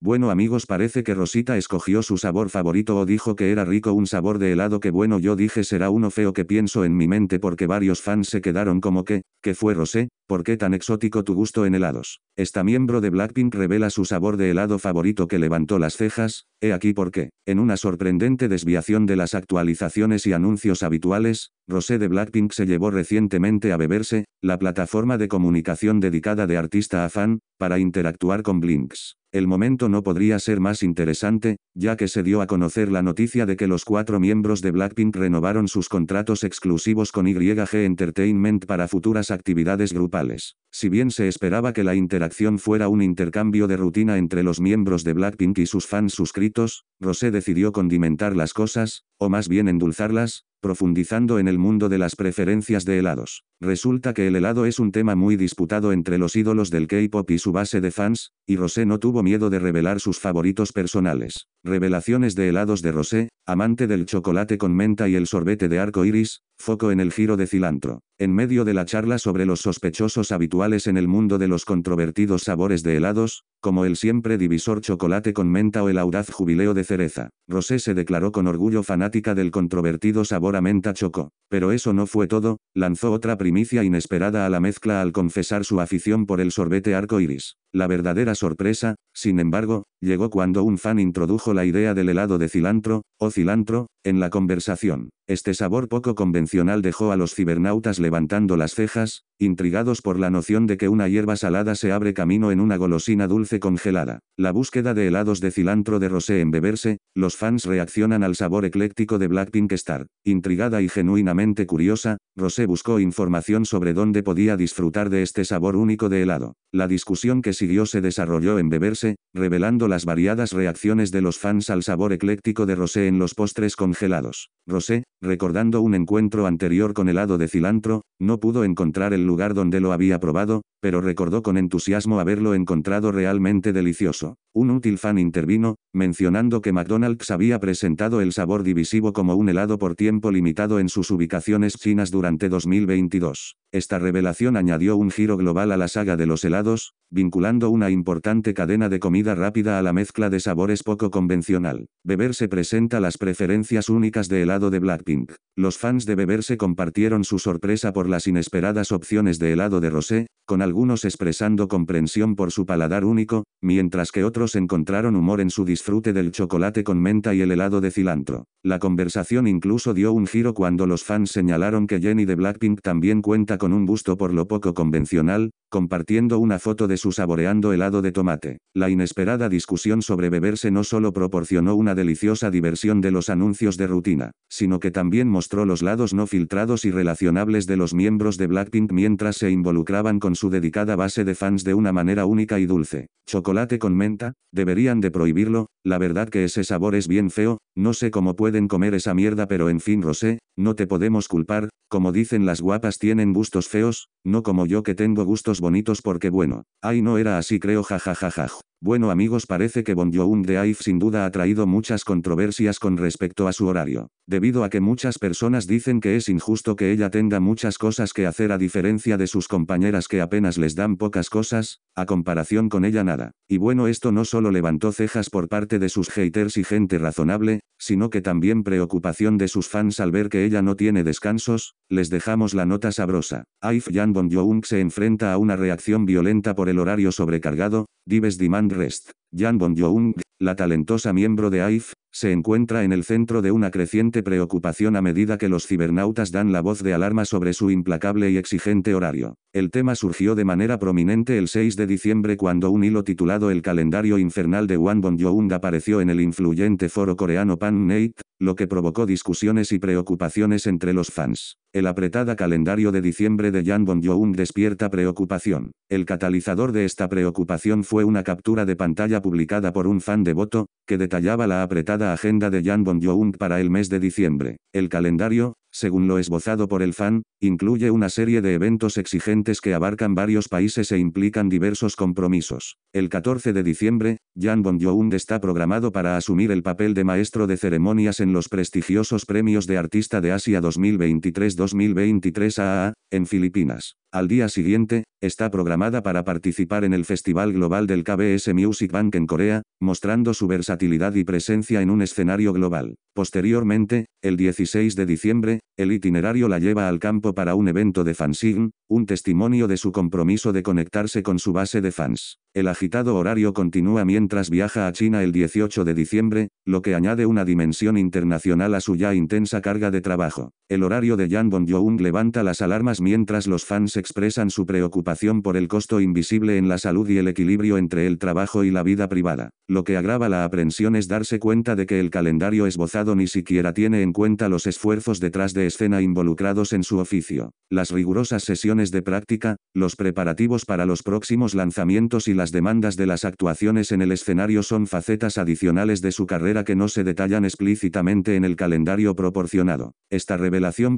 Bueno amigos parece que Rosita escogió su sabor favorito o dijo que era rico un sabor de helado que bueno yo dije será uno feo que pienso en mi mente porque varios fans se quedaron como que, que fue Rosé, ¿por qué tan exótico tu gusto en helados? Esta miembro de Blackpink revela su sabor de helado favorito que levantó las cejas, he aquí por qué, en una sorprendente desviación de las actualizaciones y anuncios habituales, Rosé de Blackpink se llevó recientemente a Beberse, la plataforma de comunicación dedicada de artista a fan, para interactuar con Blinks el momento no podría ser más interesante, ya que se dio a conocer la noticia de que los cuatro miembros de Blackpink renovaron sus contratos exclusivos con YG Entertainment para futuras actividades grupales. Si bien se esperaba que la interacción fuera un intercambio de rutina entre los miembros de Blackpink y sus fans suscritos, Rosé decidió condimentar las cosas, o más bien endulzarlas, profundizando en el mundo de las preferencias de helados. Resulta que el helado es un tema muy disputado entre los ídolos del K-pop y su base de fans, y Rosé no tuvo miedo de revelar sus favoritos personales. Revelaciones de helados de Rosé, amante del chocolate con menta y el sorbete de arco iris, foco en el giro de cilantro. En medio de la charla sobre los sospechosos habituales en el mundo de los controvertidos sabores de helados, como el siempre divisor chocolate con menta o el audaz jubileo de cereza, Rosé se declaró con orgullo fanática del controvertido sabor a menta choco. Pero eso no fue todo, lanzó otra primicia inesperada a la mezcla al confesar su afición por el sorbete arco iris. La verdadera sorpresa, sin embargo, llegó cuando un fan introdujo la idea del helado de cilantro, o cilantro, en la conversación. Este sabor poco convencional dejó a los cibernautas levantando las cejas, intrigados por la noción de que una hierba salada se abre camino en una golosina dulce congelada. La búsqueda de helados de cilantro de Rosé en beberse, los fans reaccionan al sabor ecléctico de Blackpink Star. Intrigada y genuinamente curiosa, Rosé buscó información sobre dónde podía disfrutar de este sabor único de helado. La discusión que siguió se desarrolló en beberse, revelando las variadas reacciones de los fans al sabor ecléctico de rosé en los postres congelados. Rosé, recordando un encuentro anterior con helado de cilantro, no pudo encontrar el lugar donde lo había probado, pero recordó con entusiasmo haberlo encontrado realmente delicioso. Un útil fan intervino, mencionando que McDonald's había presentado el sabor divisivo como un helado por tiempo limitado en sus ubicaciones chinas durante 2022. Esta revelación añadió un giro global a la saga de los helados, vinculando una importante cadena de comida rápida a la mezcla de sabores poco convencional. Beber se presenta las preferencias únicas de helado de Blackpink. Los fans de se compartieron su sorpresa por las inesperadas opciones de helado de rosé, con algunos expresando comprensión por su paladar único, mientras que otros encontraron humor en su disfrute del chocolate con menta y el helado de cilantro. La conversación incluso dio un giro cuando los fans señalaron que Jenny de Blackpink también cuenta con un gusto por lo poco convencional, compartiendo una foto de su saboreando helado de tomate. La inesperada discusión sobre beberse no solo proporcionó una deliciosa diversión de los anuncios de rutina, sino que también mostró los lados no filtrados y relacionables de los miembros de Blackpink mientras se involucraban con su dedicada base de fans de una manera única y dulce. Chocolate con menta, deberían de prohibirlo, la verdad que ese sabor es bien feo, no sé cómo pueden comer esa mierda pero en fin Rosé, no te podemos culpar, como dicen las guapas tienen gustos feos, no como yo que tengo gustos bonitos porque bueno, ay no era así creo jajajajaj. Bueno amigos parece que Bon Joon de AIF sin duda ha traído muchas controversias con respecto a su horario, debido a que muchas personas dicen que es injusto que ella tenga muchas cosas que hacer a diferencia de sus compañeras que apenas les dan pocas cosas, a comparación con ella nada. Y bueno esto no solo levantó cejas por parte de sus haters y gente razonable, sino que también preocupación de sus fans al ver que ella no tiene descansos, les dejamos la nota sabrosa. AIF Jan Bon Young se enfrenta a una reacción violenta por el horario sobrecargado, Dives Demand Rest. Jan Bon Young, la talentosa miembro de AIF, se encuentra en el centro de una creciente preocupación a medida que los cibernautas dan la voz de alarma sobre su implacable y exigente horario. El tema surgió de manera prominente el 6 de diciembre cuando un hilo titulado El calendario infernal de Wan Bon apareció en el influyente foro coreano Pan Nate, lo que provocó discusiones y preocupaciones entre los fans. El apretada calendario de diciembre de Jan Bon despierta preocupación. El catalizador de esta preocupación fue una captura de pantalla publicada por un fan devoto, que detallaba la apretada agenda de Jan Bon Joon para el mes de diciembre. El calendario, según lo esbozado por el fan, incluye una serie de eventos exigentes que abarcan varios países e implican diversos compromisos. El 14 de diciembre, Jan Bong-joon está programado para asumir el papel de maestro de ceremonias en los prestigiosos premios de Artista de Asia 2023-2023 AAA, en Filipinas. Al día siguiente, está programada para participar en el Festival Global del KBS Music Bank en Corea, mostrando su versatilidad y presencia en un escenario global. Posteriormente, el 16 de diciembre, el itinerario la lleva al campo para un evento de fansign, un testimonio de su compromiso de conectarse con su base de fans. El agitado horario continúa mientras viaja a China el 18 de diciembre, lo que añade una dimensión internacional a su ya intensa carga de trabajo. El horario de Jan bong Young levanta las alarmas mientras los fans expresan su preocupación por el costo invisible en la salud y el equilibrio entre el trabajo y la vida privada. Lo que agrava la aprensión es darse cuenta de que el calendario esbozado ni siquiera tiene en cuenta los esfuerzos detrás de escena involucrados en su oficio. Las rigurosas sesiones de práctica, los preparativos para los próximos lanzamientos y las demandas de las actuaciones en el escenario son facetas adicionales de su carrera que no se detallan explícitamente en el calendario proporcionado. Esta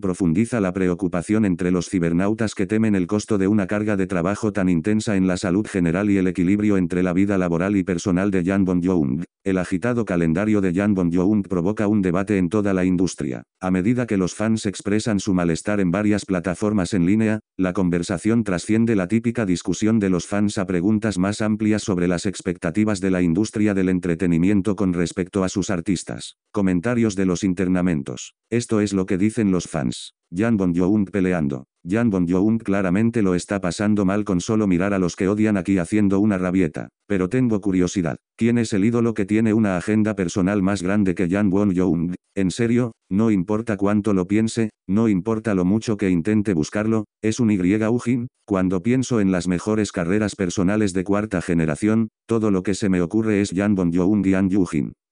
profundiza la preocupación entre los cibernautas que temen el costo de una carga de trabajo tan intensa en la salud general y el equilibrio entre la vida laboral y personal de Jan Bon Jong. El agitado calendario de Jan Bon Young provoca un debate en toda la industria. A medida que los fans expresan su malestar en varias plataformas en línea, la conversación trasciende la típica discusión de los fans a preguntas más amplias sobre las expectativas de la industria del entretenimiento con respecto a sus artistas. Comentarios de los internamentos. Esto es lo que dicen los fans. Jan Bon Joon peleando. Jan Bon Young claramente lo está pasando mal con solo mirar a los que odian aquí haciendo una rabieta. Pero tengo curiosidad. ¿Quién es el ídolo que tiene una agenda personal más grande que Jan Won Jung? En serio, no importa cuánto lo piense, no importa lo mucho que intente buscarlo, es un Y-Ujin. Cuando pienso en las mejores carreras personales de cuarta generación, todo lo que se me ocurre es Jan Bon Young y An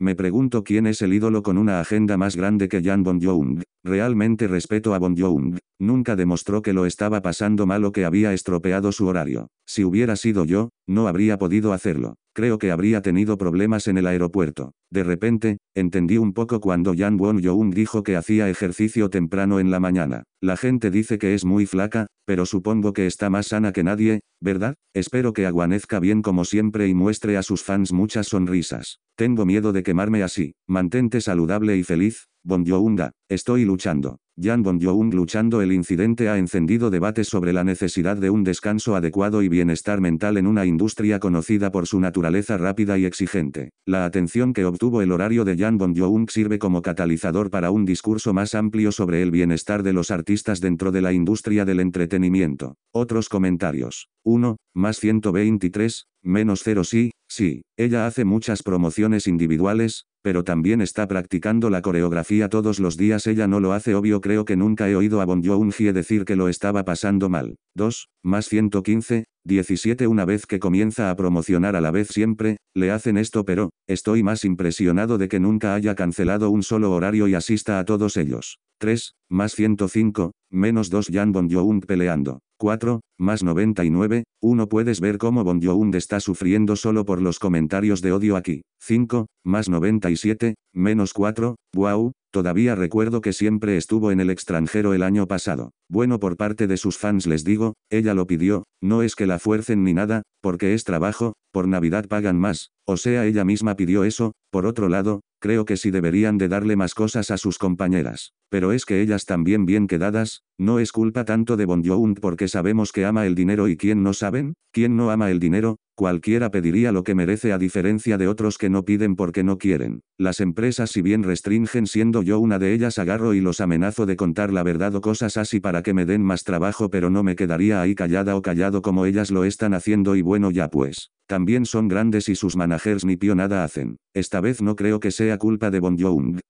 Me pregunto quién es el ídolo con una agenda más grande que Jan Bon Jung? Realmente respeto a Bon Young, Nunca demostró que lo estaba pasando mal o que había estropeado su horario. Si hubiera sido yo, no habría podido hacerlo. Creo que habría tenido problemas en el aeropuerto. De repente, entendí un poco cuando Jan Won Young dijo que hacía ejercicio temprano en la mañana. La gente dice que es muy flaca, pero supongo que está más sana que nadie, ¿verdad? Espero que aguanezca bien como siempre y muestre a sus fans muchas sonrisas. Tengo miedo de quemarme así. Mantente saludable y feliz, Bon Young. Estoy luchando. Jan von luchando el incidente ha encendido debates sobre la necesidad de un descanso adecuado y bienestar mental en una industria conocida por su naturaleza rápida y exigente. La atención que obtuvo el horario de Jan von Yoon sirve como catalizador para un discurso más amplio sobre el bienestar de los artistas dentro de la industria del entretenimiento. Otros comentarios. 1. Más 123, menos 0 sí, sí, ella hace muchas promociones individuales, pero también está practicando la coreografía todos los días. Ella no lo hace obvio, creo que nunca he oído a Bon Joon-hye decir que lo estaba pasando mal. 2, más 115, 17 Una vez que comienza a promocionar a la vez siempre, le hacen esto pero, estoy más impresionado de que nunca haya cancelado un solo horario y asista a todos ellos. 3, más 105, menos 2 Jan Bon Joon peleando. 4, más 99, uno puedes ver cómo Bon está sufriendo solo por los comentarios de odio aquí. 5, más 97, menos 4, wow, todavía recuerdo que siempre estuvo en el extranjero el año pasado. Bueno por parte de sus fans les digo, ella lo pidió, no es que la fuercen ni nada, porque es trabajo, por Navidad pagan más, o sea ella misma pidió eso, por otro lado, creo que sí deberían de darle más cosas a sus compañeras. Pero es que ellas también bien quedadas, no es culpa tanto de Bon porque sabemos que ama el dinero y quién no saben, quién no ama el dinero, Cualquiera pediría lo que merece a diferencia de otros que no piden porque no quieren. Las empresas si bien restringen siendo yo una de ellas agarro y los amenazo de contar la verdad o cosas así para que me den más trabajo pero no me quedaría ahí callada o callado como ellas lo están haciendo y bueno ya pues. También son grandes y sus managers ni pio nada hacen. Esta vez no creo que sea culpa de Bon Young,